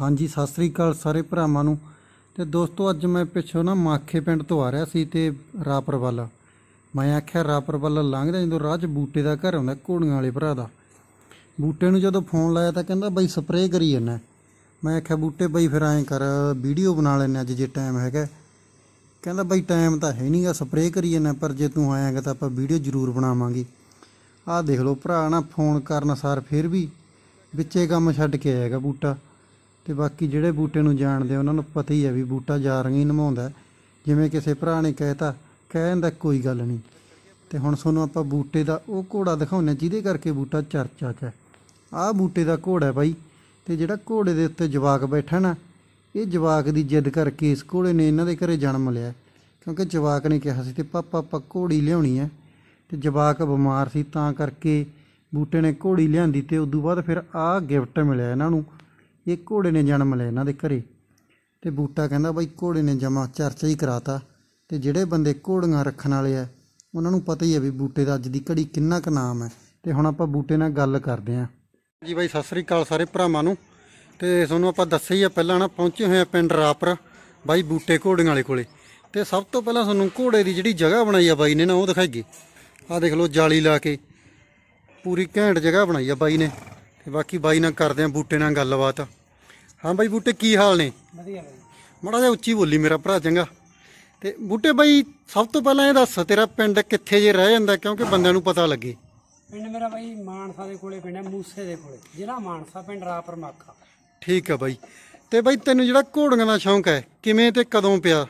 ਹਾਂਜੀ ਸਤਿ ਸ੍ਰੀ ਅਕਾਲ ਸਾਰੇ ਭਰਾਵਾਂ ਨੂੰ ਤੇ ਦੋਸਤੋ ਅੱਜ ਮੈਂ ਪਿੱਛੋਂ ਨਾ ਮਾਖੇ ਪਿੰਡ ਤੋਂ ਆ ਰਿਹਾ ਸੀ ਤੇ ਰਾਪਰ ਵੱਲ ਮੈਂ ਆਖਿਆ ਰਾਪਰ ਵੱਲ ਲੰਘਦਾ ਜਦੋਂ ਰਾਹ 'ਚ ਬੂਟੇ ਦਾ ਘਰ ਆਉਂਦਾ ਕੋੜੀਆਂ ਵਾਲੇ ਭਰਾ ਦਾ ਬੂਟੇ ਨੂੰ ਜਦੋਂ ਫੋਨ ਲਾਇਆ ਤਾਂ ਕਹਿੰਦਾ ਬਈ ਸਪਰੇਅ ਕਰੀ ਜੰਨਾ ਮੈਂ ਆਖਿਆ ਬੂਟੇ ਬਈ ਫਿਰ ਐਂ ਕਰ ਵੀਡੀਓ ਬਣਾ ਲੈਣੇ ਅੱਜ ਜੇ ਟਾਈਮ ਹੈਗਾ ਕਹਿੰਦਾ ਬਈ ਟਾਈਮ ਤਾਂ ਹੈ ਨਹੀਂਗਾ ਸਪਰੇਅ ਕਰੀ ਜੰਨਾ ਪਰ ਜੇ ਤੂੰ ਆਏਗਾ ਤਾਂ ਆਪਾਂ ਵੀਡੀਓ ਜ਼ਰੂਰ ਬਣਾਵਾਂਗੇ ਆਹ ਦੇਖ ਲਓ ਭਰਾ ਨਾ ਫੋਨ ਕਰਨ ਸਾਰ ਫਿਰ ਵੀ ਵਿੱਚੇ ਕੰਮ ਛੱਡ ਕੇ ਆਏਗਾ ਬੂਟਾ ਤੇ ਬਾਕੀ ਜਿਹੜੇ ਬੂਟੇ ਨੂੰ ਜਾਣਦੇ ਉਹਨਾਂ ਨੂੰ ਪਤਾ ਹੀ ਹੈ ਵੀ ਬੂਟਾ ਜਾ ਹੀ ਨਮਾਉਂਦਾ ਜਿਵੇਂ ਕਿਸੇ ਭਰਾ ਨੇ ਕਹਿਤਾ ਕਹਿਣ ਦਾ ਕੋਈ ਗੱਲ ਨਹੀਂ ਤੇ ਹੁਣ ਸੋਨੂੰ ਆਪਾਂ ਬੂਟੇ ਦਾ ਉਹ ਘੋੜਾ ਦਿਖਾਉਣਾ ਜਿਹਦੇ ਕਰਕੇ ਬੂਟਾ ਚਰਚਾ 'ਚ ਹੈ ਆਹ ਬੂਟੇ ਦਾ ਘੋੜਾ ਹੈ ਬਾਈ ਤੇ ਜਿਹੜਾ ਘੋੜੇ ਦੇ ਉੱਤੇ ਜਵਾਕ ਬੈਠਾ ਨਾ ਇਹ ਜਵਾਕ ਦੀ ਜਿੱਦ ਕਰਕੇ ਇਸ ਘੋੜੇ ਨੇ ਇਹਨਾਂ ਦੇ ਘਰੇ ਜਨਮ ਲਿਆ ਕਿਉਂਕਿ ਜਵਾਕ ਨੇ ਕਿਹਾ ਸੀ ਤੇ ਪਾਪਾ ਪਾ ਘੋੜੀ ਲਿਆਉਣੀ ਹੈ ਤੇ ਜਵਾਕ ਬਿਮਾਰ ਸੀ ਤਾਂ ਕਰਕੇ ਬੂਟੇ ਨੇ ਘੋੜੀ ਲਿਆਂਦੀ ਤੇ ਉਸ ਤੋਂ ਬਾਅਦ ਫਿਰ ਆਹ ਗਿਫਟ ਮਿਲਿਆ ਇਹਨਾਂ ਨੂੰ ਇੱਕ ਘੋੜੇ ਨੇ ਜਨਮ ਲਿਆ ਇਹਨਾਂ ਦੇ ਘਰੇ ਤੇ ਬੂਟਾ ਕਹਿੰਦਾ ਬਾਈ ਘੋੜੇ ਨੇ ਜਮਾ ਚਰਚਾ ਹੀ ਕਰਾਤਾ ਤੇ ਜਿਹੜੇ ਬੰਦੇ ਘੋੜੀਆਂ ਰੱਖਣ ਵਾਲੇ ਆ ਉਹਨਾਂ ਨੂੰ ਪਤਾ ਹੀ ਹੈ ਵੀ ਬੂਟੇ ਦਾ ਅੱਜ ਦੀ ਘੜੀ ਕਿੰਨਾ ਕੁ ਨਾਮ ਹੈ ਤੇ ਹੁਣ ਆਪਾਂ ਬੂਟੇ ਨਾਲ ਗੱਲ ਕਰਦੇ ਆਂ ਜੀ ਬਾਈ ਸਤਿ ਸ੍ਰੀ ਅਕਾਲ ਸਾਰੇ ਭਰਾਵਾਂ ਨੂੰ ਤੇ ਤੁਹਾਨੂੰ ਆਪਾਂ ਦੱਸਿਆ ਹੀ ਆ ਪਹਿਲਾਂ ਨਾ ਪਹੁੰਚੇ ਹੋਏ ਆ ਪਿੰਡ ਰਾਪਰ ਬਾਈ ਬੂਟੇ ਘੋੜੀਆਂ ਵਾਲੇ ਕੋਲੇ ਤੇ ਸਭ ਤੋਂ ਪਹਿਲਾਂ ਤੁਹਾਨੂੰ ਘੋੜੇ ਦੀ ਜਿਹੜੀ ਜਗ੍ਹਾ ਬਣਾਈ ਆ ਬਾਈ ਨੇ ਨਾ ਉਹ ਦਿਖਾਈਏ ਆ ਦੇਖ ਲਓ ਜਾਲੀ ਲਾ ਕੇ ਪੂਰੀ ਘੈਂਟ ਜਗ੍ਹਾ ਬਣਾਈ ਆ ਬਾਈ ਨੇ ਤੇ ਬਾਕੀ ਬਾਈ ਨਾਲ ਕਰਦੇ ਆ ਬੂਟੇ ਨਾਲ ਗੱਲਬਾਤ ਹਾਂ ਬਾਈ ਬੂਟੇ ਕੀ ਹਾਲ ਨੇ ਵਧੀਆ ਬਾਈ ਮੜਾ ਜਿਹਾ ਉੱਚੀ ਬੋਲੀ ਮੇਰਾ ਭਰਾ ਚੰਗਾ ਤੇ ਬੂਟੇ ਬਾਈ ਸਭ ਤੋਂ ਪਹਿਲਾਂ ਇਹ ਦੱਸ ਤੇਰਾ ਪਿੰਡ ਕਿੱਥੇ ਜੇ ਰਹਿ ਜਾਂਦਾ ਕਿਉਂਕਿ ਬੰਦਿਆਂ ਨੂੰ ਪਤਾ ਲੱਗੇ ਪਿੰਡ ਮੇਰਾ ਬਾਈ ਮਾਨਸਾ ਦੇ ਕੋਲੇ ਪਿੰਡ ਹੈ ਮੂਸੇ ਦੇ ਕੋਲੇ ਜਿਹੜਾ ਮਾਨਸਾ ਪਿੰਡ ਰਾ ਪਰਮਾਕਾ ਠੀਕ ਹੈ ਬਾਈ ਤੇ ਬਾਈ ਤੈਨੂੰ ਜਿਹੜਾ ਘੋੜੀਆਂ ਦਾ ਸ਼ੌਂਕ ਹੈ ਕਿਵੇਂ ਤੇ ਕਦੋਂ ਪਿਆ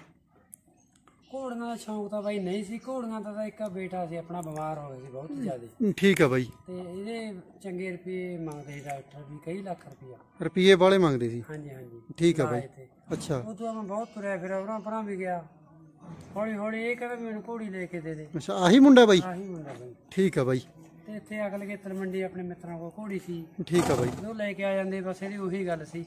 ਦਾ ਸ਼ੌਂਕ ਤਾਂ ਬਾਈ ਨਹੀਂ ਸੀ ਘੋੜੀਆਂ ਦਾ ਤਾਂ ਇੱਕ ਬੇਟਾ ਸੀ ਆਪਣਾ ਬਿਮਾਰ ਹੋ ਗਿਆ ਸੀ ਬਹੁਤ ਜ਼ਿਆਦਾ ਠੀਕ ਆ ਬਾਈ ਤੇ ਇਹਦੇ ਚੰਗੇ ਰੁਪਏ ਮੰਗਦੇ ਸੀ ਡਾਕਟਰ ਵੀ ਕਈ ਲੱਖ ਰੁਪਇਆ ਰੁਪਏ ਵਾਲੇ ਮੰਗਦੇ ਸੀ ਹਾਂਜੀ ਹਾਂਜੀ ਠੀਕ ਆ ਬਾਈ ਅੱਛਾ ਤੋਂ ਮੈਂ ਬਹੁਤ ਤੁਰਿਆ ਫਿਰ ਉਹਨਾਂ ਪਰਾਂ ਵੀ ਗਿਆ ਹੌਲੀ ਹੌਲੀ ਇਹ ਕਹਿੰਦਾ ਮੈਨੂੰ ਘੋੜੀ ਲੈ ਕੇ ਦੇ ਦੇ ਅੱਛਾ ਆਹੀ ਮੁੰਡਾ ਬਾਈ ਆਹੀ ਮੁੰਡਾ ਬਾਈ ਠੀਕ ਆ ਬਾਈ ਤੇ ਇੱਥੇ ਅਗਲੇ ਖੇਤਰ ਮੰਡੀ ਆਪਣੇ ਮਿੱਤਰਾਂ ਕੋਲ ਘੋੜੀ ਸੀ ਠੀਕ ਆ ਬਾਈ ਉਹ ਲੈ ਕੇ ਆ ਜਾਂਦੇ ਬਸ ਇਹਦੀ ਉਹੀ ਗੱਲ ਸੀ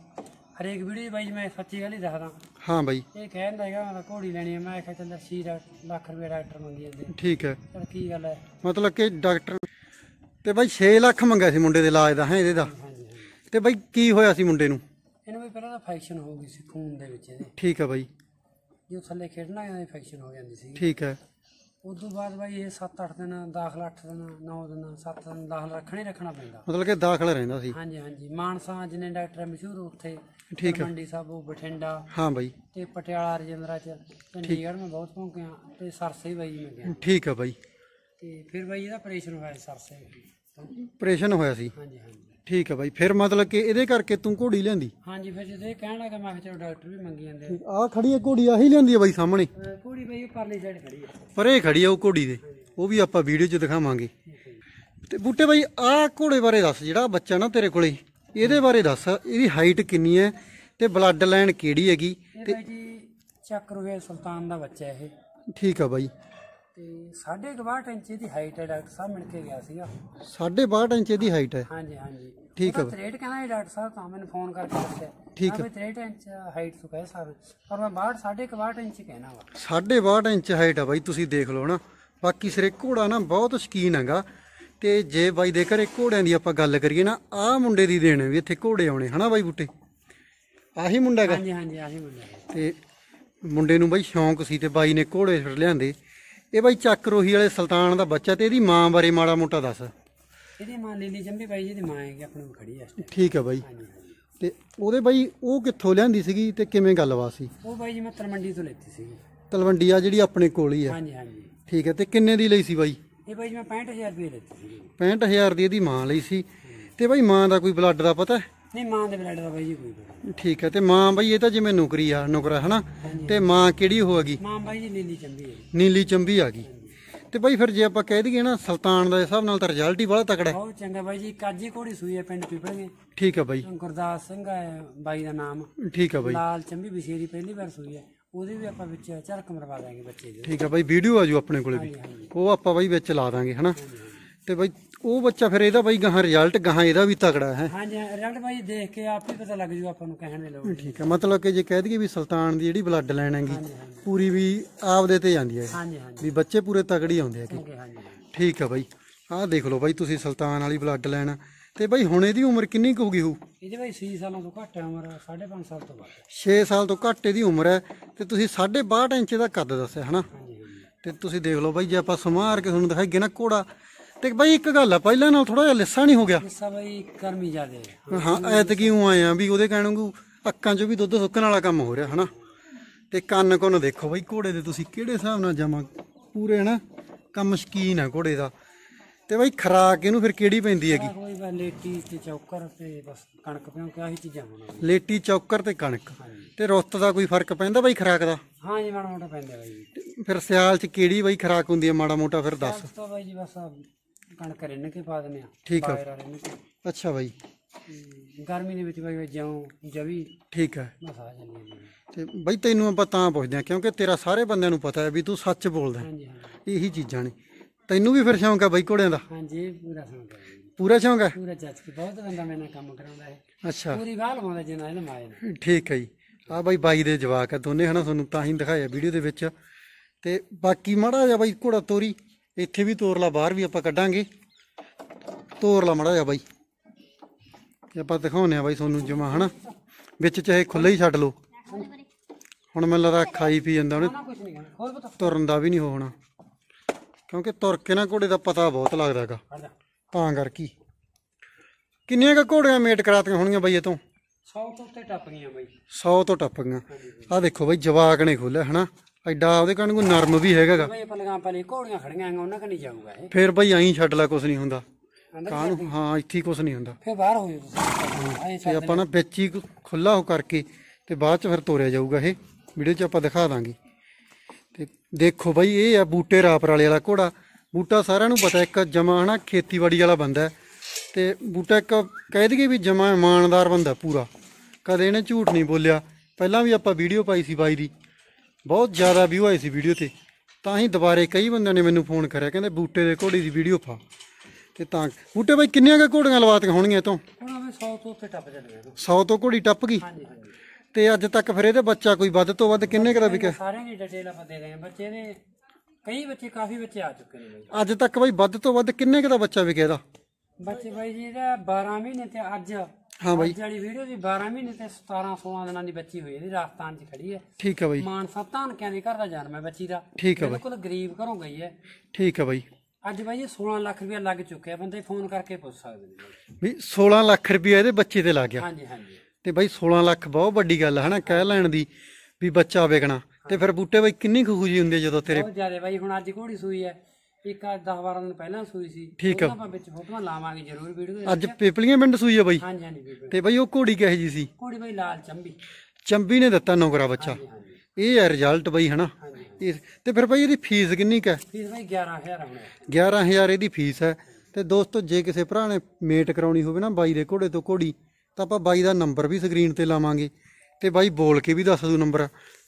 ਹਰੇਕ ਵੀਡੀਓ ਬਾਈ ਮੈਂ ਸੱਚੀ ਗੱਲ ਹੀ ਦੱਸਦਾ ਹਾਂ ਬਾਈ ਇਹ ਕਹਿੰਦਾ ਹੈਗਾ ਮੈਂ ਘੋੜੀ ਲੈਣੀ ਹੈ ਮੈਂ ਕਿਹਾ ਚੱਲ 80 ਲੱਖ ਰੁਪਏ ਡਾਕਟਰ ਮੰਗੀ ਜਾਂਦੇ ਠੀਕ ਹੈ ਪਰ ਕੀ ਗੱਲ ਹੈ ਮਤਲਬ ਕਿ ਡਾਕਟਰ ਤੇ ਬਾਈ 6 ਲੱਖ ਮੰਗਿਆ ਸੀ ਮੁੰਡੇ ਦੇ ਇਲਾਜ ਦਾ ਹੈ ਇਹਦੇ ਦਾ ਤੇ ਬਾਈ ਕੀ ਹੋਇਆ ਸੀ ਮੁੰਡੇ ਨੂੰ ਇਹਨੂੰ ਵੀ ਪਹਿਲਾਂ ਤਾਂ ਫੈਕਸ਼ਨ ਹੋ ਗਈ ਸੀ ਖੂਨ ਦੇ ਵਿੱਚ ਇਹਦੇ ਠੀਕ ਹੈ ਬਾਈ ਜੋ ਥੱਲੇ ਖੇਡਣਾ ਇਹਦਾ ਫੈਕਸ਼ਨ ਹੋ ਜਾਂਦੀ ਸੀ ਠੀਕ ਹੈ ਉਸ ਤੋਂ ਬਾਅਦ ਬਾਈ ਇਹ 7-8 ਦਿਨ ਦਾਖਲ 8 ਦਿਨ 9 ਦਿਨ 7 ਦਿਨ ਦਾਖਲ ਰੱਖਣੇ ਰੱਖਣਾ ਪੈਂਦਾ ਮਤਲਬ ਕਿ ਦਾਖਲ ਰਹਿੰਦਾ ਸੀ ਹਾਂਜੀ ਹਾਂਜੀ ਮਾਨਸਾ ਜਿੰਨੇ ਡਾਕਟਰ ਮਸ਼ਹੂਰ ਉੱਥੇ ਠੀਕ ਹੈ ਮੰਡੀ ਉਹ ਬਠਿੰਡਾ ਹਾਂ ਬਾਈ ਤੇ ਪਟਿਆਲਾ ਰਜਿੰਦਰਾ ਚ ਚੰਡੀਗੜ੍ਹ ਮੈਂ ਬਹੁਤ ਭੌਂਕਿਆ ਤੇ ਸਰਸੇ ਬਾਈ ਮੈਂ ਗਿਆ ਠੀਕ ਹੈ ਬਾਈ ਤੇ ਫਿਰ ਬਾਈ ਇਹਦਾ ਆਪਰੇਸ਼ਨ ਹੋਇਆ ਸਰਸੇ ਆਪਰੇਸ਼ਨ ਹੋਇਆ ਸੀ ਹਾਂਜੀ ਹਾਂਜੀ ਠੀਕ ਹੈ ਬਾਈ ਫਿਰ ਮਤਲਬ ਕਿ ਇਹਦੇ ਕਰਕੇ ਤੂੰ ਘੋੜੀ ਲੈਂਦੀ ਹਾਂਜੀ ਫਿਰ ਜਿਹਦੇ ਕਹਿਣ ਲੱਗਾ ਮੈਂ ਕਿਹਾ ਚਲੋ ਡਾਕਟਰ ਵੀ ਮੰਗੀ ਜਾਂਦੇ ਆ ਖੜੀ ਹੈ ਘੋੜੀ ਆਹੀ ਲੈਂਦੀ ਹੈ ਬਾਈ ਸਾਹਮਣੇ ਘੋੜੀ ਬਾਈ ਪਰਲੀ ਸਾਈਡ ਖੜੀ ਹੈ ਪਰੇ ਖੜੀ ਹੈ ਉਹ ਘੋੜੀ ਦੇ ਉਹ ਵੀ ਆਪਾਂ ਵੀਡੀਓ 'ਚ ਦਿਖਾਵਾਂਗੇ ਤੇ ਬੂਟੇ ਬਾਈ ਆਹ ਘੋੜੇ ਬਾਰੇ ਦੱਸ ਜਿਹੜਾ ਬੱਚਾ ਨਾ ਤੇਰੇ ਕੋਲੇ ਇਹਦੇ ਬਾਰੇ ਦੱਸ ਇਹਦੀ ਹਾਈਟ ਕਿੰਨੀ ਹੈ ਤੇ ਬਲੱਡ ਲਾਈਨ ਕਿਹੜੀ ਹੈਗੀ ਤੇ ਬਾਈ ਜੀ ਸੁਲਤਾਨ ਦਾ ਬੱਚਾ ਇਹ ਠੀਕ ਆ ਬਾਈ ਤੇ 62 ਇੰਚ ਦੀ ਹਾਈਟ ਹੈ ਡਾਕਟਰ ਸਾਹਿਬ ਮਿਲ ਕੇ ਗਿਆ ਸੀਗਾ 62 ਇੰਚ ਦੀ ਹਾਈਟ ਹੈ ਹਾਂਜੀ ਹਾਂਜੀ ਠੀਕ ਹੈ ਰੇਟ ਕਹਿੰਦਾ ਹੈ ਡਾਕਟਰ ਸਾਹਿਬ ਤਾਂ ਮੈਨੂੰ ਫੋਨ ਕਰਕੇ ਦੱਸਿਆ ਠੀਕ ਹੈ 63 ਇੰਚ ਹਾਈਟ ਤੋਂ ਕਹੇ ਸਕਦੇ ਪਰ ਮੈਂ ਬਾਹਰ 62 ਇੰਚ ਕਹਿਣਾ ਵਾ 62 ਇੰਚ ਹਾਈਟ ਆ ਬਾਈ ਤੁਸੀਂ ਦੇਖ ਲਓ ਨਾ ਬਾਕੀ ਸਿਰੇ ਘੋੜਾ ਨਾ ਬਹੁਤ ਸ਼ਕੀਨ ਹੈਗਾ ਤੇ ਜੇ ਬਾਈ ਦੇ ਘਰੇ ਘੋੜਿਆਂ ਦੀ ਆਪਾਂ ਗੱਲ ਕਰੀਏ ਨਾ ਆਹ ਮੁੰਡੇ ਦੀ ਦੇਣ ਵੀ ਇੱਥੇ ਘੋੜੇ ਆਉਣੇ ਹਨਾ ਬਾਈ ਬੁੱਟੇ ਆਹੀ ਮੁੰਡਾ ਹੈਗਾ ਹਾਂਜੀ ਹਾਂਜੀ ਆਹੀ ਮੁੰਡਾ ਤੇ ਮੁੰਡੇ ਨੂੰ ਬਾਈ ਸ਼ੌਂਕ ਸੀ ਤੇ ਬਾਈ ਨੇ ਘੋੜੇ ਫੜ ਲਿਆਂਦੇ ਇਹ ਬਾਈ ਚੱਕ ਰੋਹੀ ਵਾਲੇ ਸੁਲਤਾਨ ਦਾ ਬੱਚਾ ਤੇ ਇਹਦੀ ਮਾਂ ਬਾਰੇ ਮਾੜਾ ਮੋਟਾ ਦੱਸ ਇਹਦੀ ਮਾਂ ਲੀਲੀ ਜੰਮੀ ਬਾਈ ਜੀ ਦੀ ਮਾਂ ਹੈਗੀ ਆਪਣੇ ਨੂੰ ਖੜੀ ਹੈ ਠੀਕ ਹੈ ਬਾਈ ਤੇ ਉਹਦੇ ਬਾਈ ਉਹ ਕਿੱਥੋਂ ਲਿਆਂਦੀ ਸੀਗੀ ਤੇ ਕਿਵੇਂ ਗੱਲਬਾਤ ਸੀ ਉਹ ਬਾਈ ਜੀ ਮੈਂ ਤਲਵੰਡੀ ਤੋਂ ਲੈਤੀ ਸੀਗੀ ਤਲਵੰਡੀ ਆ ਜਿਹੜੀ ਆਪਣੇ ਕੋਲ ਹੀ ਹੈ ਹਾਂਜੀ ਹਾਂਜੀ ਠੀਕ ਹੈ ਤੇ ਕਿੰਨੇ ਦੀ ਲਈ ਸੀ ਬਾਈ ਇਹ ਬਾਈ ਮੈਂ 65000 ਰੁਪਏ ਦਿੱਤੇ 65000 ਦੀ ਇਹਦੀ ਮਾਂ ਲਈ ਸੀ ਤੇ ਬਾਈ ਮਾਂ ਦਾ ਕੋਈ ਬਲੱਡ ਦਾ ਪਤਾ ਹੈ? ਨਹੀਂ ਮਾਂ ਦੇ ਬਲੱਡ ਦਾ ਬਾਈ ਜੀ ਕੋਈ ਪਤਾ ਠੀਕ ਹੈ ਤੇ ਮਾਂ ਬਾਈ ਇਹ ਤਾਂ ਜਿਵੇਂ ਨੌਕਰੀ ਆ ਨੌਕਰਾ ਹਨਾ ਤੇ ਮਾਂ ਕਿਹੜੀ ਹੋਗੀ ਮਾਂ ਬਾਈ ਜੀ ਨੀਲੀ ਚੰਬੀ ਹੈ ਨੀਲੀ ਚੰਬੀ ਆ ਗਈ ਤੇ ਬਾਈ ਫਿਰ ਜੇ ਆਪਾਂ ਕਹਿ ਦਈਏ ਨਾ ਸੁਲਤਾਨ ਦਾ ਹਿਸਾਬ ਨਾਲ ਤਾਂ ਰਿਜ਼ਲਟ ਹੀ ਬੜਾ ਤਕੜਾ ਹੈ ਬਹੁਤ ਚੰਗਾ ਬਾਈ ਜੀ ਕਾਜੀ ਘੋੜੀ ਸੂਈ ਹੈ ਪਿੰਡ ਪੀਪੜਗੇ ਠੀਕ ਹੈ ਬਾਈ ਗੁਰਦਾਸ ਸਿੰਘ ਹੈ ਬਾਈ ਦਾ ਨਾਮ ਠੀਕ ਹੈ ਬਾਈ ਲਾਲ ਚੰਬੀ ਬਸ਼ੇਰੀ ਪਹਿਲੀ ਵਾਰ ਸੂਈ ਹੈ ਉਹਦੇ ਵੀ ਆਪਾਂ ਵਿੱਚ ਝਲਕ ਮਰਵਾ ਦਾਂਗੇ ਬੱਚੇ ਦੇ ਠੀਕ ਆ ਬਾਈ ਵੀਡੀਓ ਆ ਜੂ ਆਪਣੇ ਕੋਲੇ ਵੀ ਉਹ ਆਪਾਂ ਬਾਈ ਵਿੱਚ ਲਾ ਦਾਂਗੇ ਹਨਾ ਤੇ ਬਾਈ ਉਹ ਬੱਚਾ ਫਿਰ ਇਹਦਾ ਬਾਈ ਗਾਹਾਂ ਰਿਜ਼ਲਟ ਗਾਹਾਂ ਇਹਦਾ ਵੀ ਤਕੜਾ ਹੈ ਹਾਂਜੀ ਰਿਜ਼ਲਟ ਬਾਈ ਦੇਖ ਕੇ ਆਪ ਹੀ ਪਤਾ ਲੱਗ ਜੂ ਆਪਾਂ ਨੂੰ ਕਹਿਣ ਦੇ ਲੋੜ ਠੀਕ ਹੈ ਮਤਲਬ ਕਿ ਜੇ ਕਹਿ ਦਈਏ ਵੀ ਸੁਲਤਾਨ ਦੀ ਜਿਹੜੀ ਬਲੱਡ ਲਾਈਨ ਹੈਗੀ ਪੂਰੀ ਵੀ ਆਪਦੇ ਤੇ ਜਾਂਦੀ ਹੈ ਹਾਂਜੀ ਹਾਂਜੀ ਵੀ ਬੱਚੇ ਪੂਰੇ ਤਕੜੀ ਆਉਂਦੇ ਆ ਕਿ ਠੀਕ ਹੈ ਬਾਈ ਆਹ ਦੇਖ ਲਓ ਬਾਈ ਤੁਸੀਂ ਸੁਲਤਾਨ ਵਾਲੀ ਬਲੱਡ ਲਾਈਨ ਤੇ ਬਾਈ ਹੁਣ ਇਹਦੀ ਉਮਰ ਕਿੰਨੀ ਕੁ ਹੋ ਗਈ ਹੋ ਇਹਦੇ ਬਾਈ 6 ਸਾਲਾਂ ਤੋਂ ਘੱਟ ਹੈ ਉਮਰ 5.5 ਸਾਲ ਤੋਂ ਬਾਅਦ 6 ਸਾਲ ਤੋਂ ਘੱਟ ਇਹਦੀ ਉਮਰ ਹੈ ਤੇ ਤੁਸੀਂ 6.5 ਇੰਚ ਦਾ ਕੱਦ ਦੱਸਿਆ ਹਨਾ ਤੇ ਤੁਸੀਂ ਦੇਖ ਲਓ ਬਾਈ ਜੇ ਆਪਾਂ ਸਮਾਰ ਕੇ ਤੁਹਾਨੂੰ ਦਿਖਾਈਏ ਨਾ ਕੋੜਾ ਤੇ ਬਾਈ ਇੱਕ ਗੱਲ ਆ ਪਹਿਲਾਂ ਨਾਲ ਥੋੜਾ ਜਿਹਾ ਲਿੱਸਾ ਨਹੀਂ ਹੋ ਗਿਆ ਲਿੱਸਾ ਬਾਈ ਕਰਮੀ ਜ਼ਿਆਦੇ ਹਾਂ ਐਤਕੀ ਉਹ ਆਏ ਆ ਵੀ ਉਹਦੇ ਕਹਿਣ ਨੂੰ ਅੱਕਾਂ 'ਚੋਂ ਵੀ ਦੁੱਧ ਸੁੱਕਣ ਵਾਲਾ ਕੰਮ ਹੋ ਰਿਹਾ ਹਨਾ ਤੇ ਕੰਨ ਕੋਨ ਦੇਖੋ ਬਾਈ ਘੋੜੇ ਦੇ ਤੁਸੀਂ ਕਿਹੜੇ ਹਿਸਾਬ ਨਾਲ ਜਮਾ ਪੂਰੇ ਹਨਾ ਕੰਮ ਸ਼ਕੀਨ ਆ ਘੋੜੇ ਦਾ ਤੇ ਬਾਈ ਖਰਾਕ ਇਹਨੂੰ ਫਿਰ ਕਿਹੜੀ ਪੈਂਦੀ ਹੈਗੀ ਕੋਈ ਲੇਟੀ ਤੇ ਚੌਕਰ ਤੇ ਬਸ ਕਣਕ ਪਿਓ ਕਿ ਆਹੀ ਚੀਜ਼ਾਂ ਬਣਾਉਂਦੇ ਲੇਟੀ ਚੌਕਰ ਤੇ ਕਣਕ ਤੇ ਰੁੱਤ ਦਾ ਕੋਈ ਫਰਕ ਪੈਂਦਾ ਬਾਈ ਖਰਾਕ ਦਾ ਹਾਂ ਜੀ ਮਾੜਾ ਮੋਟਾ ਪੈਂਦਾ ਬਾਈ ਫਿਰ ਸਿਆਲ ਚ ਕਿਹੜੀ ਬਾਈ ਖਰਾਕ ਹੁੰਦੀ ਹੈ ਮਾੜਾ ਮੋਟਾ ਫਿਰ ਦੱਸ ਉਸ ਬਾਈ ਜੀ ਬਸ ਕਣਕ ਰਿੰਨ ਕੇ ਪਾ ਦਿੰਦੇ ਆ ਠੀਕ ਆ। ਅੱਛਾ ਬਾਈ ਗਰਮੀ ਦੇ ਵਿੱਚ ਬਾਈ ਜਿਉਂ ਜਵੀ ਠੀਕ ਹੈ ਬਸ ਆ ਜਾਂਦੀ ਹੈ ਤੇ ਬਾਈ ਤੈਨੂੰ ਆਪਾਂ ਤਾਂ ਪੁੱਛਦੇ ਆ ਕਿਉਂਕਿ ਤੇਰਾ ਸਾਰੇ ਬੰਦਿਆਂ ਨੂੰ ਪਤਾ ਹੈ ਵੀ ਤੂੰ ਸੱਚ ਬੋਲਦਾ ਹਾਂਜੀ ਹਾਂਜੀ ਇਹੀ ਚੀਜ਼ਾਂ ਨੇ ਤੈਨੂੰ ਵੀ ਫਿਰ ਸ਼ੌਂਕ ਆ ਬਾਈ ਘੋੜਿਆਂ ਦਾ ਹਾਂਜੀ ਪੂਰਾ ਸੌਂਦਾ ਪੂਰਾ ਸ਼ੌਂਕ ਆ ਪੂਰਾ ਚੱਚ ਕੇ ਬਹੁਤ ਬੰਦਾ ਮੇਰੇ ਨਾਲ ਕੰਮ ਕਰਾਉਂਦਾ ਹੈ ਅੱਛਾ ਪੂਰੀ ਵਾਲ ਮਾਉਂਦਾ ਜਿੰਨਾ ਇਹਨਾਂ ਮਾਏ ਠੀਕ ਹੈ ਜੀ ਆ ਬਾਈ ਬਾਈ ਦੇ ਜਵਾਕ ਆ ਦੋਨੇ ਹਨਾ ਤੁਹਾਨੂੰ ਤਾਂ ਹੀ ਦਿਖਾਇਆ ਵੀਡੀਓ ਦੇ ਵਿੱਚ ਤੇ ਬਾਕੀ ਮੜਾ ਜਾ ਬਾਈ ਘੋੜਾ ਤੋਰੀ ਇੱਥੇ ਵੀ ਤੋਰ ਲਾ ਬਾਹਰ ਵੀ ਆਪਾਂ ਕੱਢਾਂਗੇ ਤੋਰ ਲਾ ਮੜਾ ਜਾ ਬਾਈ ਇਹ ਆਪਾਂ ਦਿਖਾਉਨੇ ਆ ਬਾਈ ਤੁਹਾਨੂੰ ਜਮਾ ਹਨਾ ਵਿੱਚ ਚਾਹੇ ਖੁੱਲੇ ਹੀ ਛੱਡ ਲੋ ਹੁਣ ਮੈਨੂੰ ਲੱਗਦਾ ਖਾਈ ਪੀ ਜਾਂਦਾ ਉਹਨੇ ਤੁਰਨ ਦਾ ਵੀ ਨਹੀਂ ਹੋਣਾ ਕਿਉਂਕਿ ਤੁਰ ਕੇ ਨਾ ਘੋੜੇ ਦਾ ਪਤਾ ਬਹੁਤ ਲੱਗਦਾ ਹੈਗਾ ਤਾਂ ਕਰਕੇ ਕਿੰਨੀਆਂ ਕ ਘੋੜੀਆਂ ਮੇਟ ਕਰਾਤੀਆਂ ਹੋਣੀਆਂ ਬਈ ਇਹ ਤੋਂ 100 ਤੋਂ ਉੱਤੇ ਟੱਪ ਗਈਆਂ ਬਈ 100 ਤੋਂ ਟੱਪ ਗਈਆਂ ਆ ਦੇਖੋ ਬਈ ਜਵਾਕ ਨੇ ਖੋਲਿਆ ਹਨਾ ਐਡਾ ਉਹਦੇ ਕਣ ਕੋ ਨਰਮ ਵੀ ਹੈਗਾਗਾ ਬਈ ਪਲਗਾਂ ਪਲੇ ਘੋੜੀਆਂ ਖੜੀਆਂ ਆਂ ਉਹਨਾਂ ਨਹੀਂ ਜਾਊਗਾ ਇਹ ਫਿਰ ਬਈ ਐਂ ਛੱਡ ਲੈ ਕੁਛ ਨਹੀਂ ਹੁੰਦਾ ਨੂੰ ਹਾਂ ਇੱਥੇ ਕੁਛ ਨਹੀਂ ਹੁੰਦਾ ਫਿਰ ਬਾਹਰ ਹੋ ਜਾਊਗਾ ਤੇ ਆਪਾਂ ਨਾ ਵਿੱਚ ਹੀ ਖੁੱਲਾ ਹੋ ਕਰਕੇ ਤੇ ਬਾਅਦ ਚ ਫਿਰ ਤੋਰਿਆ ਜਾਊਗਾ ਇਹ ਵੀਡੀਓ ਚ ਆਪਾਂ ਦਿਖਾ ਦਾਂਗੇ ਦੇਖੋ ਬਾਈ ਇਹ ਆ ਬੂਟੇ ਰਾਪਰ ਵਾਲੇ ਵਾਲਾ ਘੋੜਾ ਬੂਟਾ ਸਾਰਿਆਂ ਨੂੰ ਪਤਾ ਇੱਕ ਜਮਾ ਹਨਾ ਖੇਤੀਬਾੜੀ ਵਾਲਾ ਬੰਦਾ ਤੇ ਬੂਟਾ ਇੱਕ ਕਹਿ ਦਈਏ ਵੀ ਜਮਾ ਇਮਾਨਦਾਰ ਬੰਦਾ ਪੂਰਾ ਕਦੇ ਇਹਨੇ ਝੂਠ ਨਹੀਂ ਬੋਲਿਆ ਪਹਿਲਾਂ ਵੀ ਆਪਾਂ ਵੀਡੀਓ ਪਾਈ ਸੀ ਬਾਈ ਦੀ ਬਹੁਤ ਜ਼ਿਆਦਾ ਵਿਊ ਆਏ ਸੀ ਵੀਡੀਓ ਤੇ ਤਾਂ ਹੀ ਦੁਬਾਰੇ ਕਈ ਬੰਦਿਆਂ ਨੇ ਮੈਨੂੰ ਫੋਨ ਕਰਿਆ ਕਹਿੰਦੇ ਬੂਟੇ ਦੇ ਘੋੜੀ ਦੀ ਵੀਡੀਓ ਪਾ ਤੇ ਤਾਂ ਬੂਟੇ ਬਾਈ ਕਿੰਨੀਆਂ ਕੁ ਘੋੜੀਆਂ ਲਵਾਤੀਆਂ ਹੋਣਗੀਆਂ ਤੋਂ ਹੁਣ 100 ਤੋਂ ਉੱਤੇ ਟੱਪ ਜਾਣਗੇ 100 ਤੋਂ ਘੋੜੀ ਟੱਪ ਗਈ ਹਾਂਜੀ ਹਾਂਜੀ ਤੇ ਅੱਜ ਤੱਕ ਫਿਰ ਇਹਦੇ ਬੱਚਾ ਕੋਈ ਵੱਧ ਤੋਂ ਵੱਧ ਕਿੰਨੇ ਕਰਾ ਵਿਕਿਆ ਸਾਰਿਆਂ ਦੀ ਡਿਟੇਲ ਆਪਾਂ ਦੇ ਰਹੇ ਹਾਂ ਬੱਚੇ ਦੇ ਕਈ ਬੱਚੇ ਕਾਫੀ ਬੱਚੇ ਆ ਚੁੱਕੇ ਨੇ ਅੱਜ ਤੱਕ ਬਈ ਵੱਧ ਤੋਂ ਵੱਧ ਕਿੰਨੇ ਕਦਾ ਬੱਚਾ ਵਿਕਿਆ ਦਾ ਬੱਚੇ ਬਾਈ ਜੀ ਦਾ 12 ਮਹੀਨੇ ਤੇ ਅੱਜ ਹਾਂ ਬਾਈ ਜਿਹੜੀ ਵੀਡੀਓ ਦੀ 12 ਮਹੀਨੇ ਤੇ 17 16 ਦਿਨਾਂ ਦੀ ਬੱਚੀ ਹੋਈ ਇਹਦੀ ਰਾਜਸਥਾਨ 'ਚ ਖੜੀ ਹੈ ਠੀਕ ਹੈ ਬਾਈ ਮਾਨਸਾ ਧਾਨਕਿਆਂ ਦੇ ਘਰ ਦਾ ਜਨਮ ਹੈ ਬੱਚੀ ਦਾ ਠੀਕ ਹੈ ਬਿਲਕੁਲ ਗਰੀਬ ਘਰੋਂ ਗਈ ਹੈ ਠੀਕ ਹੈ ਬਾਈ ਅੱਜ ਬਾਈ ਇਹ 16 ਲੱਖ ਰੁਪਏ ਲੱਗ ਚੁੱਕਿਆ ਬੰਦੇ ਫੋਨ ਕਰਕੇ ਪੁੱਛ ਸਕਦੇ ਨੇ ਵੀ 16 ਲੱਖ ਰੁਪਏ ਇਹਦੇ ਬੱਚੇ ਤੇ ਲੱਗ ਗਿਆ ਹਾਂਜੀ ਹਾਂਜੀ ਤੇ ਬਾਈ 16 ਲੱਖ ਬਹੁਤ ਵੱਡੀ ਗੱਲ ਹੈ ਨਾ ਕਹਿ ਲੈਣ ਦੀ ਵੀ ਬੱਚਾ ਵਿਕਣਾ ਤੇ ਫਿਰ ਬੂਟੇ ਬਾਈ ਕਿੰਨੀ ਖੁਸ਼ੀ ਜੀ ਹੁੰਦੀ ਹੈ ਜਦੋਂ ਤੇਰੇ ਬਹੁਤ ਜ਼ਿਆਦਾ ਬਾਈ ਹੁਣ ਅੱਜ ਘੋੜੀ ਸੂਈ ਹੈ ਇੱਕ 10 12 ਦਿਨ ਪਹਿਲਾਂ ਸੂਈ ਸੀ ਠੀਕ ਆ ਆਪਾਂ ਵਿੱਚ ਫੋਟੋਆਂ ਲਾਵਾਂਗੇ ਜ਼ਰੂਰ ਵੀਡੀਓ ਅੱਜ ਪੀਪਲੀਆਂ ਪਿੰਡ ਸੂਈ ਹੈ ਬਾਈ ਹਾਂਜੀ ਹਾਂਜੀ ਤੇ ਬਾਈ ਉਹ ਘੋੜੀ ਕਿਹੋ ਜੀ ਸੀ ਘੋੜੀ ਬਾਈ ਲਾਲ ਚੰਬੀ ਚੰਬੀ ਨੇ ਦਿੱਤਾ ਨੌਕਰਾ ਬੱਚਾ ਇਹ ਹੈ ਰਿਜ਼ਲਟ ਬਾਈ ਹਨਾ ਤੇ ਫਿਰ ਬਾਈ ਇਹਦੀ ਫੀਸ ਕਿੰਨੀ ਕੁ ਫੀਸ ਬਾਈ 11000 ਹੁਣ 11000 ਇਹਦੀ ਫੀਸ ਹੈ ਤੇ ਦੋਸਤੋ ਜੇ ਕਿਸੇ ਭਰਾ ਨੇ ਮੇਟ ਕਰਾਉਣੀ ਹੋਵੇ ਨਾ ਬਾਈ ਦੇ ਘੋੜੇ ਤੋਂ ਘੋੜੀ ਤਾਂ ਆਪਾਂ ਬਾਈ ਦਾ ਨੰਬਰ ਵੀ ਸਕਰੀਨ ਤੇ ਲਾਵਾਂਗੇ ਤੇ ਬਾਈ ਬੋਲ ਕੇ ਵੀ ਦੱਸ ਦੂ ਨੰਬਰ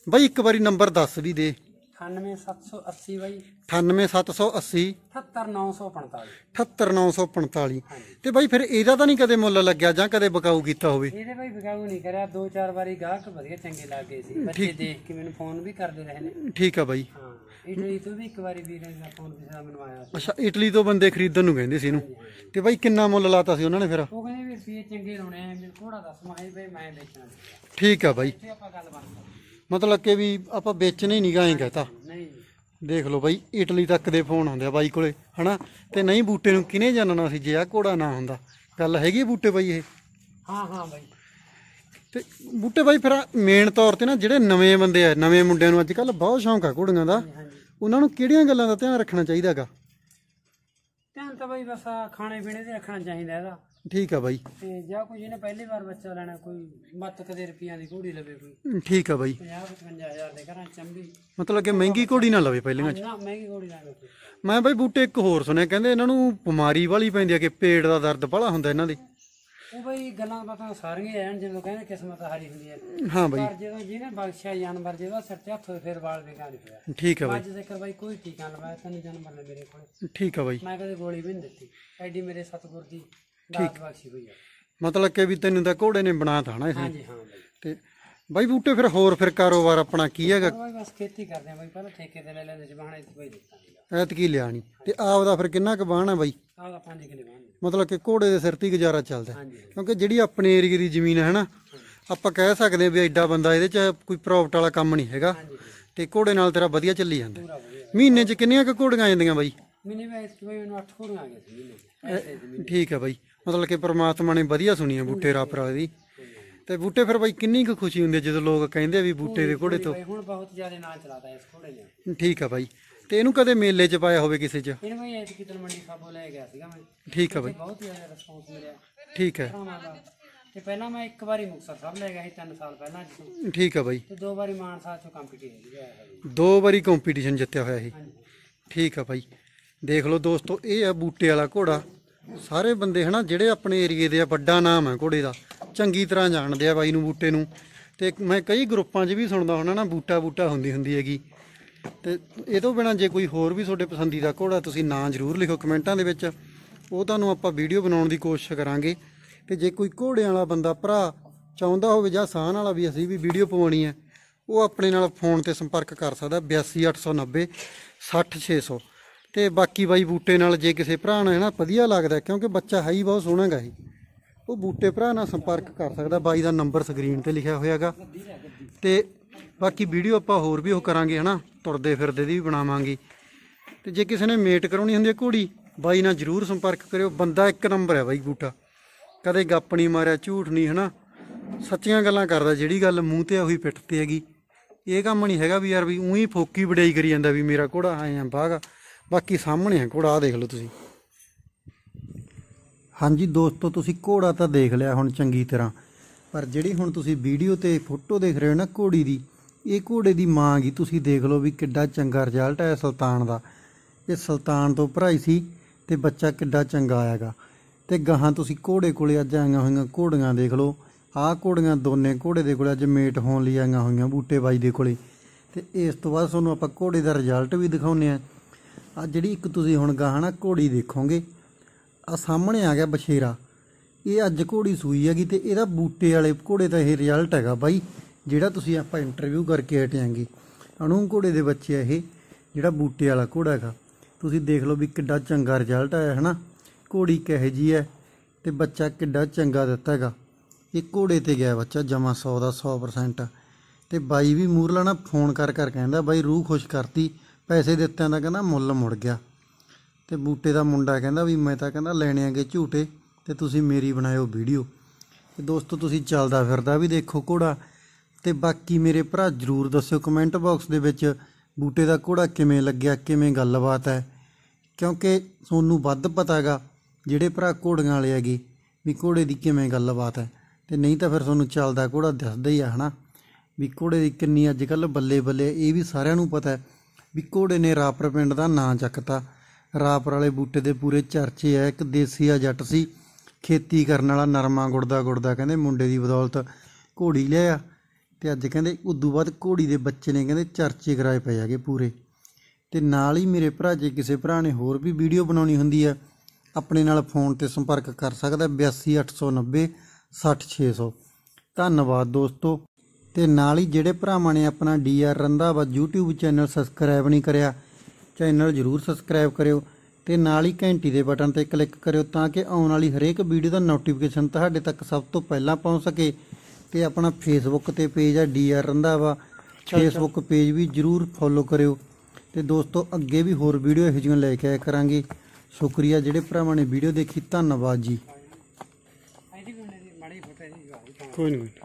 ਬਾਈ ਇੱਕ ਵਾਰੀ ਨੰਬਰ ਦੱਸ ਵੀ ਦੇ 98780 ਬਾਈ 98780 78945 78945 ਤੇ ਬਾਈ ਫਿਰ ਇਹਦਾ ਤਾਂ ਨਹੀਂ ਕਦੇ ਮੁੱਲ ਲੱਗਿਆ ਜਾਂ ਕਦੇ ਬਕਾਊ ਕੀਤਾ ਹੋਵੇ ਇਹਦੇ ਬਾਈ ਬਕਾਊ ਨਹੀਂ ਕਰਿਆ ਦੋ ਚਾਰ ਵਾਰੀ ਗਾਹਕ ਵਧੀਆ ਚੰਗੇ ਲੱਗੇ ਸੀ ਬੱਚੇ ਦੇਖ ਕੇ ਮੈਨੂੰ ਫੋਨ ਵੀ ਕਰਦੇ ਰਹੇ ਨੇ ਠੀਕ ਆ ਬਾਈ ਹਾਂ ਇਟਲੀ ਤੋਂ ਵੀ ਇੱਕ ਵਾਰੀ ਵੀਰੇ ਨੇ ਫੋਨ ਵੀ ਬਣਵਾਇਆ ਆਇਆ ਅੱਛਾ ਇਟਲੀ ਤੋਂ ਬੰਦੇ ਖਰੀਦਣ ਨੂੰ ਕਹਿੰਦੇ ਸੀ ਇਹਨੂੰ ਤੇ ਬਾਈ ਕਿੰਨਾ ਮੁੱਲ ਲਾਤਾ ਸੀ ਉਹਨਾਂ ਨੇ ਫਿਰ ਉਹ ਕਹਿੰਦੇ ਵੀ ਰੁਪਏ ਚੰਗੇ ਲਾਉਣੇ ਆ ਮੈਨੂੰ ਥੋੜਾ ਦੱਸ ਮੈਂ ਬਈ ਮੈਂ ਵੇਚਣਾ ਠੀਕ ਆ ਬਾਈ ਆਪਾਂ ਗੱਲ ਬੰਦ ਮਤਲਬ ਕਿ ਵੀ ਆਪਾਂ ਵੇਚਣੇ ਨਹੀਂ ਗਾਏ ਕਹਤਾ ਨਹੀਂ ਦੇਖ ਲਓ ਬਾਈ ਇਟਲੀ ਤੱਕ ਦੇ ਫੋਨ ਆਉਂਦੇ ਆ ਬਾਈ ਕੋਲੇ ਹਨਾ ਤੇ ਨਹੀਂ ਬੂਟੇ ਨੂੰ ਕਿਨੇ ਜਾਣਨਾ ਸੀ ਜੇ ਆ ਘੋੜਾ ਨਾ ਹੁੰਦਾ ਗੱਲ ਹੈਗੀ ਬੂਟੇ ਬਾਈ ਇਹ ਹਾਂ ਹਾਂ ਬਾਈ ਤੇ ਬੂਟੇ ਬਾਈ ਫਿਰ ਮੇਨ ਤੌਰ ਤੇ ਨਾ ਜਿਹੜੇ ਨਵੇਂ ਬੰਦੇ ਆ ਨਵੇਂ ਮੁੰਡਿਆਂ ਨੂੰ ਅੱਜ ਕੱਲ ਬਹੁਤ ਸ਼ੌਂਕ ਆ ਘੋੜੀਆਂ ਦਾ ਉਹਨਾਂ ਨੂੰ ਕਿਹੜੀਆਂ ਗੱਲਾਂ ਦਾ ਧਿਆਨ ਰੱਖਣਾ ਚਾਹੀਦਾਗਾ ਧਿਆਨ ਤਾਂ ਬਈ ਬਸ ਆ ਖਾਣੇ ਪੀਣੇ ਦੇ ਰੱਖਣਾ ਚਾਹੀਦਾ ਇਹਦਾ ਠੀਕ ਆ ਬਾਈ ਤੇ ਜੇ ਕੋਈ ਜਿਹਨੇ ਪਹਿਲੀ ਵਾਰ ਬੱਚਾ ਲੈਣਾ ਕੋਈ ਮੱਤ ਕਦੇ ਰੁਪਈਆ ਦੀ ਘੋੜੀ ਲਵੇ ਕੋਈ ਠੀਕ ਆ ਬਾਈ 50 55000 ਦੇ ਘਰਾਂ ਚੰਬੀ ਮਤਲਬ ਕਿ ਮਹਿੰਗੀ ਘੋੜੀ ਨਾ ਲਵੇ ਪਹਿਲੀਆਂ ਚ ਨਾ ਮਹਿੰਗੀ ਘੋੜੀ ਨਾ ਲਵੇ ਮੈਂ ਬਾਈ ਬੂਟੇ ਇੱਕ ਹੋਰ ਸੁਣਿਆ ਕਹਿੰਦੇ ਇਹਨਾਂ ਨੂੰ ਬਿਮਾਰੀ ਵਾਲੀ ਪੈਂਦੀ ਆ ਕਿ ਪੇਟ ਦਾ ਦਰਦ ਬੜਾ ਹੁੰਦਾ ਇਹਨਾਂ ਦੇ ਉਹ ਬਈ ਗੱਲਾਂ ਬਾਤਾਂ ਸਾਰੀਆਂ ਐਣ ਜਿਵੇਂ ਕਹਿੰਦੇ ਕਿਸਮਤ ਹਾਰੀ ਹੁੰਦੀ ਹੈ ਹਾਂ ਬਈ ਪਰ ਜਦੋਂ ਜਿਹਨੇ ਬਖਸ਼ਿਆ ਜਾਨਵਰ ਜਿਹਦਾ ਸਿਰ ਤੇ ਹੱਥ ਫੇਰ ਵਾਲ ਵੀ ਨਹੀਂ ਪਿਆ ਠੀਕ ਹੈ ਬਈ ਅੱਜ ਤੱਕ ਬਈ ਕੋਈ ਟੀਕਾ ਲਵਾਇਆ ਤੈਨੂੰ ਜਨਮ ਲੈ ਮੇਰੇ ਕੋਲ ਠੀਕ ਹੈ ਬਈ ਮੈਂ ਕਦੇ ਗੋਲੀ ਵੀ ਨਹੀਂ ਦਿੱਤੀ ਐਡੀ ਮੇਰੇ ਸਤਗੁਰ ਦੀ ਦਾਤ ਬਖਸ਼ੀ ਹੋਈ ਹੈ ਮਤਲਬ ਕਿ ਵੀ ਤੈਨੂੰ ਤਾਂ ਘੋੜੇ ਨੇ ਬਣਾ ਥਾਣਾ ਇਹ ਹਾਂਜੀ ਹਾਂ ਬਈ ਤੇ ਬਾਈ ਬੂਟੇ ਫਿਰ ਹੋਰ ਫਿਰ ਕਾਰੋਬਾਰ ਆਪਣਾ ਕੀ ਹੈਗਾ ਬਾਈ ਬਸ ਖੇਤੀ ਕਰਦੇ ਆ ਬਾਈ ਪਹਿਲਾਂ ਠੇਕੇ ਤੇ ਲੈ ਲੈਂਦੇ ਜਬਾਣੇ ਤੇ ਬਾਈ ਦਿੱਤਾ ਕੀ ਲਿਆਣੀ ਤੇ ਆਪ ਦਾ ਫਿਰ ਕਿੰਨਾ ਕੁ ਬਾਣ ਆ ਬਾਈ ਆਪ ਦਾ 5 ਕਿਲੇ ਬਾਣ ਮਤਲਬ ਕਿ ਘੋੜੇ ਦੇ ਸਿਰ ਤੇ ਗੁਜ਼ਾਰਾ ਚੱਲਦਾ ਕਿਉਂਕਿ ਜਿਹੜੀ ਆਪਣੇ ਏਰੀਏ ਦੀ ਜ਼ਮੀਨ ਹੈ ਨਾ ਆਪਾਂ ਕਹਿ ਸਕਦੇ ਵੀ ਐਡਾ ਬੰਦਾ ਇਹਦੇ ਚ ਕੋਈ ਪ੍ਰੋਫਿਟ ਵਾਲਾ ਕੰਮ ਨਹੀਂ ਹੈਗਾ ਤੇ ਘੋੜੇ ਨਾਲ ਤੇਰਾ ਵਧੀਆ ਚੱਲੀ ਜਾਂਦਾ ਮਹੀਨੇ ਚ ਕਿੰਨੀਆਂ ਕੁ ਘੋੜੀਆਂ ਜਾਂਦੀਆਂ ਬਾਈ ਮਹੀਨੇ ਵਿੱਚ ਕੋਈ ਮੈਨੂੰ 8 ਘੋੜੀਆਂ ਆ ਗਈਆਂ ਸੀ ਮਹੀਨੇ ਠੀਕ ਹੈ ਬਾਈ ਮਤਲਬ ਕਿ ਪ੍ਰਮਾਤਮਾ ਨੇ ਵਧੀਆ ਸੁਣੀਆਂ ਬੂਟੇ ਰਾਪਰਾ ਦੀ ਤੇ ਬੂਟੇ ਫਿਰ ਬਾਈ ਕਿੰਨੀ ਕੁ ਖੁਸ਼ੀ ਹੁੰਦੀ ਹੈ ਜਦੋਂ ਲੋਕ ਕਹਿੰਦੇ ਆ ਵੀ ਬੂਟੇ ਦੇ ਘੋੜੇ ਤੋਂ ਹੁਣ ਬਹੁਤ ਜ਼ਿਆਦਾ ਨਾਲ ਚਲਾਦਾ ਇਸ ਘੋੜੇ ਨੇ ਠੀਕ ਆ ਬਾਈ ਤੇ ਇਹਨੂੰ ਕਦੇ ਮੇਲੇ 'ਚ ਪਾਇਆ ਹੋਵੇ ਕਿਸੇ 'ਚ ਇਹਨੂੰ ਮੈਂ ਇਸ ਕਿਤਨ ਮੰਡੀ ਖਾਬੋ ਲੈ ਗਿਆ ਸੀਗਾ ਮੈਂ ਠੀਕ ਆ ਬਾਈ ਬਹੁਤ ਜ਼ਿਆਦਾ ਰਿਸਪੌਂਸ ਮਿਲਿਆ ਠੀਕ ਹੈ ਤੇ ਪਹਿਲਾਂ ਮੈਂ ਇੱਕ ਵਾਰੀ ਮੁਕਸਰ ਸਾਹਿਬ ਲੈ ਗਿਆ ਸੀ 3 ਸਾਲ ਪਹਿਲਾਂ ਇੱਥੋਂ। ਠੀਕ ਆ ਬਾਈ ਤੇ ਦੋ ਵਾਰੀ ਮਾਨਸਾ 'ਚੋਂ ਕੰਪੀਟੀਸ਼ਨ ਜਿੱਤਿਆ ਹੈ ਦੋ ਵਾਰੀ ਕੰਪੀਟੀਸ਼ਨ ਜਿੱਤਿਆ ਹੋਇਆ ਇਹ ਹਾਂਜੀ ਠੀਕ ਆ ਭਾਈ ਦੇਖ ਲਓ ਦੋਸਤੋ ਇਹ ਆ ਬੂਟੇ ਵਾਲਾ ਘੋੜਾ ਸਾਰੇ ਬੰਦੇ ਹਨਾ ਜਿਹੜੇ ਆਪਣੇ ਏਰੀਏ ਦੇ ਆ ਵੱਡਾ ਨਾਮ ਹੈ ਘੋੜੇ ਦਾ ਚੰਗੀ ਤਰ੍ਹਾਂ ਜਾਣਦੇ ਆ ਬਾਈ ਨੂੰ ਬੂਟੇ ਨੂੰ ਤੇ ਮੈਂ ਕਈ ਗਰੁੱਪਾਂ 'ਚ ਵੀ ਸੁਣਦਾ ਹੁੰਦਾ ਨਾ ਬੂਟਾ ਬੂਟਾ ਹੁੰਦੀ ਹੁੰਦੀ ਹੈਗੀ ਤੇ ਇਹ ਤੋਂ ਬਿਨਾ ਜੇ ਕੋਈ ਹੋਰ ਵੀ ਤੁਹਾਡੇ ਪਸੰਦੀਦਾ ਘੋੜਾ ਤੁਸੀਂ ਨਾਂ ਜ਼ਰੂਰ ਲਿਖੋ ਕਮੈਂਟਾਂ ਦੇ ਵਿੱਚ ਉਹ ਤੁਹਾਨੂੰ ਆਪਾਂ ਵੀਡੀਓ ਬਣਾਉਣ ਦੀ ਕੋਸ਼ਿਸ਼ ਕਰਾਂਗੇ ਤੇ ਜੇ ਕੋਈ ਘੋੜਿਆਂ ਵਾਲਾ ਬੰਦਾ ਭਰਾ ਚਾਹੁੰਦਾ ਹੋਵੇ ਜਾਂ ਸਾਹਨ ਵਾਲਾ ਵੀ ਅਸੀਂ ਵੀ ਵੀਡੀਓ ਪਵਾਉਣੀ ਹੈ ਉਹ ਆਪਣੇ ਨਾਲ ਫੋਨ ਤੇ ਸੰਪਰਕ ਕਰ ਸਕਦਾ 82890 60600 ਤੇ ਬਾਕੀ ਬਾਈ ਬੂਟੇ ਨਾਲ ਜੇ ਕਿਸੇ ਭਰਾ ਨੂੰ ਹੈ ਨਾ ਵਧੀਆ ਲੱਗਦਾ ਕਿਉਂਕਿ ਬੱਚਾ ਹੈ ਹੀ ਬਹੁਤ ਸੋਹਣਾਗਾ ਇਹ ਉਹ ਬੂਟੇ ਭਰਾ ਨਾਲ ਸੰਪਰਕ ਕਰ ਸਕਦਾ ਬਾਈ ਦਾ ਨੰਬਰ ਸਕਰੀਨ ਤੇ ਲਿਖਿਆ ਹੋਇਆਗਾ ਤੇ ਬਾਕੀ ਵੀਡੀਓ ਆਪਾਂ ਹੋਰ ਵੀ ਉਹ ਕਰਾਂਗੇ ਹਨਾ ਤੁਰਦੇ ਫਿਰਦੇ ਦੀ ਵੀ ਬਣਾਵਾਂਗੇ ਤੇ ਜੇ ਕਿਸੇ ਨੇ ਮੇਟ ਕਰਾਉਣੀ ਹੁੰਦੀ ਹੈ ਘੋੜੀ ਬਾਈ ਨਾਲ ਜਰੂਰ ਸੰਪਰਕ ਕਰਿਓ ਬੰਦਾ ਇੱਕ ਨੰਬਰ ਹੈ ਬਾਈ ਬੂਟਾ ਕਦੇ ਗੱਪ ਨਹੀਂ ਮਾਰਿਆ ਝੂਠ ਨਹੀਂ ਹਨਾ ਸੱਚੀਆਂ ਗੱਲਾਂ ਕਰਦਾ ਜਿਹੜੀ ਗੱਲ ਮੂੰਹ ਤੇ ਹੋਈ ਪਿੱਠ ਤੇ ਹੈਗੀ ਇਹ ਕੰਮ ਨਹੀਂ ਹੈਗਾ ਵੀ ਯਾਰ ਵੀ ਉਹੀ ਫੋਕੀ ਵਡਿਆਈ ਕਰੀ ਜਾਂਦਾ ਵੀ ਮੇਰਾ ਘੋੜਾ ਆਏ ਆ ਬਾਗਾ ਬਾਕੀ ਸਾਹਮਣੇ ਹੈ ਘੋੜਾ ਆ ਦੇਖ ਲਓ ਤੁਸੀਂ ਹਾਂਜੀ ਦੋਸਤੋ ਤੁਸੀਂ ਘੋੜਾ ਤਾਂ ਦੇਖ ਲਿਆ ਹੁਣ ਚੰਗੀ ਤਰ੍ਹਾਂ ਪਰ ਜਿਹੜੀ ਹੁਣ ਤੁਸੀਂ ਵੀਡੀਓ ਤੇ ਫੋਟੋ ਦੇਖ ਰਹੇ ਹੋ ਨਾ ਘੋੜੀ ਦੀ ਇਹ ਘੋੜੇ ਦੀ ਮਾਂ ਗਈ ਤੁਸੀਂ ਦੇਖ ਲਓ ਵੀ ਕਿੱਡਾ ਚੰਗਾ ਰਿਜ਼ਲਟ ਆਇਆ ਸੁਲਤਾਨ ਦਾ ਇਹ ਸੁਲਤਾਨ ਤੋਂ ਭਰਾਈ ਸੀ ਤੇ ਬੱਚਾ ਕਿੱਡਾ ਚੰਗਾ ਆਇਆਗਾ ਤੇ ਗਾਹਾਂ ਤੁਸੀਂ ਘੋੜੇ ਕੋਲੇ ਅੱਜ ਆਈਆਂ ਹੋਈਆਂ ਘੋੜੀਆਂ ਦੇਖ ਲਓ ਆਹ ਘੋੜੀਆਂ ਦੋਨੇ ਘੋੜੇ ਦੇ ਕੋਲੇ ਅੱਜ ਮੇਟ ਹੋਣ ਲਈ ਆਈਆਂ ਹੋਈਆਂ ਬੂਟੇ ਬਾਈ ਦੇ ਕੋਲੇ ਤੇ ਇਸ ਤੋਂ ਬਾਅਦ ਤੁਹਾਨੂੰ ਆਪਾਂ ਘੋੜੇ ਦਾ ਰਿਜ਼ਲਟ ਵੀ ਦਿਖਾਉਨੇ ਆ ਆ ਜਿਹੜੀ ਇੱਕ ਤੁਸੀਂ ਹੁਣ ਗਾਹਾਂ ਨਾ ਘੋੜੀ ਦੇਖੋਗੇ ਆ ਸਾਹਮਣੇ ਆ ਗਿਆ ਬਛੇਰਾ ਇਹ ਅੱਜ ਘੋੜੀ ਸੂਈ ਹੈਗੀ ਤੇ ਇਹਦਾ ਬੂਟੇ ਵਾਲੇ ਘੋੜੇ ਦਾ ਇਹ ਰਿਜ਼ਲਟ ਹੈਗਾ ਬਾਈ ਜਿਹੜਾ ਤੁਸੀਂ ਆਪਾਂ ਇੰਟਰਵਿਊ ਕਰਕੇ ਹਟਿਆਂਗੇ ਅਣੂ ਘੋੜੇ ਦੇ ਬੱਚੇ ਆ ਇਹ ਜਿਹੜਾ ਬੂਟੇ ਵਾਲਾ ਘੋੜਾ ਹੈਗਾ ਤੁਸੀਂ ਦੇਖ ਲਓ ਵੀ ਕਿੱਡਾ ਚੰਗਾ ਰਿਜ਼ਲਟ ਆਇਆ ਹੈ ਘੋੜੀ ਕਹੇ ਜੀ ਹੈ ਤੇ ਬੱਚਾ ਕਿੱਡਾ ਚੰਗਾ ਦਿੱਤਾ ਹੈਗਾ ਇਹ ਘੋੜੇ ਤੇ ਗਿਆ ਬੱਚਾ ਜਮਾ 100 ਦਾ 100% ਤੇ ਬਾਈ ਵੀ ਮੂਰਲਾ ਨਾ ਫੋਨ ਕਰ ਕਰ ਕਹਿੰਦਾ ਬਾਈ ਰੂਹ ਖੁਸ਼ ਕਰਤੀ ਪੈਸੇ ਦਿੱਤਿਆਂ ਦਾ ਕਹਿੰਦਾ ਮੁੱਲ ਮੁੜ ਗਿਆ ਤੇ ਬੂਟੇ ਦਾ ਮੁੰਡਾ ਕਹਿੰਦਾ ਵੀ ਮੈਂ ਤਾਂ ਕਹਿੰਦਾ ਲੈਣੇ ਆਗੇ ਝੂਟੇ ਤੇ ਤੁਸੀਂ ਮੇਰੀ ਬਣਾਇਓ ਵੀਡੀਓ ਤੇ ਦੋਸਤੋ ਤੁਸੀਂ ਚੱਲਦਾ ਫਿਰਦਾ ਵੀ ਦੇਖੋ ਘੋੜਾ ਤੇ ਬਾਕੀ ਮੇਰੇ ਭਰਾ ਜਰੂਰ ਦੱਸਿਓ ਕਮੈਂਟ ਬਾਕਸ ਦੇ ਵਿੱਚ ਬੂਟੇ ਦਾ ਘੋੜਾ ਕਿਵੇਂ ਲੱਗਿਆ ਕਿਵੇਂ ਗੱਲਬਾਤ ਹੈ ਕਿਉਂਕਿ ਤੁਹਾਨੂੰ ਵੱਧ ਪਤਾਗਾ ਜਿਹੜੇ ਭਰਾ ਘੋੜੀਆਂ ਵਾਲੇ ਹੈਗੇ ਵੀ ਘੋੜੇ ਦੀ ਕਿਵੇਂ ਗੱਲਬਾਤ ਹੈ ਤੇ ਨਹੀਂ ਤਾਂ ਫਿਰ ਤੁਹਾਨੂੰ ਚੱਲਦਾ ਘੋੜਾ ਦੱਸਦਾ ਹੀ ਆ ਹਨਾ ਵੀ ਘੋੜੇ ਦੀ ਕਿੰਨੀ ਅੱਜ ਕੱਲ ਬੱਲੇ ਬੱਲੇ ਇਹ ਵੀ ਸਾਰਿਆਂ ਨੂੰ ਪਤਾ ਹੈ ਵੀ ਘੋੜੇ ਨੇ ਰਾਪਰ ਪਿੰਡ ਦਾ ਨਾਂ ਚੱਕਤਾ ਰਾਪਰ ਵਾਲੇ ਬੂਟੇ ਦੇ ਪੂਰੇ ਚਰਚੇ ਆ ਇੱਕ ਦੇਸੀ ਆ ਜੱਟ ਸੀ ਖੇਤੀ ਕਰਨ ਵਾਲਾ ਨਰਮਾ ਗੁੜਦਾ ਗੁੜਦਾ ਕਹਿੰਦੇ ਮੁੰਡੇ ਦੀ ਬਦੌਲਤ ਘੋੜੀ ਲਿਆ ਤੇ ਅੱਜ ਕਹਿੰਦੇ ਉਦੋਂ ਬਾਅਦ ਘੋੜੀ ਦੇ ਬੱਚੇ ਨੇ ਕਹਿੰਦੇ ਚਰਚੇ ਕਰਾਏ ਪਏ ਆਗੇ ਪੂਰੇ ਤੇ ਨਾਲ ਹੀ ਮੇਰੇ ਭਰਾ ਜੇ ਕਿਸੇ ਭਰਾ ਨੇ ਹੋਰ ਵੀ ਵੀਡੀਓ ਬਣਾਉਣੀ ਹੁੰਦੀ ਆ ਆਪਣੇ ਨਾਲ ਫੋਨ ਤੇ ਸੰਪਰਕ ਕਰ ਸਕਦਾ 82890 60600 ਧੰਨਵਾਦ ਦੋਸਤੋ ਤੇ ਨਾਲ ਹੀ ਜਿਹੜੇ ਭਰਾਵਾਂ ਨੇ ਆਪਣਾ DR Randhawa YouTube channel subscribe ਨਹੀਂ ਕਰਿਆ ਚੈਨਲ ਜਰੂਰ ਸਬਸਕ੍ਰਾਈਬ ਕਰਿਓ ਤੇ ਨਾਲ ਹੀ ਘੰਟੀ ਦੇ ਬਟਨ ਤੇ ਕਲਿੱਕ ਕਰਿਓ ਤਾਂ ਕਿ ਆਉਣ ਵਾਲੀ ਹਰੇਕ ਵੀਡੀਓ ਦਾ ਨੋਟੀਫਿਕੇਸ਼ਨ ਤੁਹਾਡੇ ਤੱਕ ਸਭ ਤੋਂ ਪਹਿਲਾਂ ਪਹੁੰਚ ਸਕੇ ਤੇ ਆਪਣਾ ਫੇਸਬੁੱਕ ਤੇ ਪੇਜ ਆ ਡੀਆਰ ਰੰਧਾਵਾ ਫੇਸਬੁੱਕ ਪੇਜ ਵੀ ਜਰੂਰ ਫੋਲੋ ਕਰਿਓ ਤੇ ਦੋਸਤੋ ਅੱਗੇ ਵੀ ਹੋਰ ਵੀਡੀਓ ਇਹੋ ਜਿਹੀਆਂ ਲੈ ਕੇ ਆਇਆ ਕਰਾਂਗੇ ਸ਼ੁਕਰੀਆ ਜਿਹੜੇ ਭਰਾਵਾਂ ਨੇ ਵੀਡੀਓ ਦੇਖੀ ਧੰਨਵਾਦ ਜੀ ਕੋਈ ਨਹੀਂ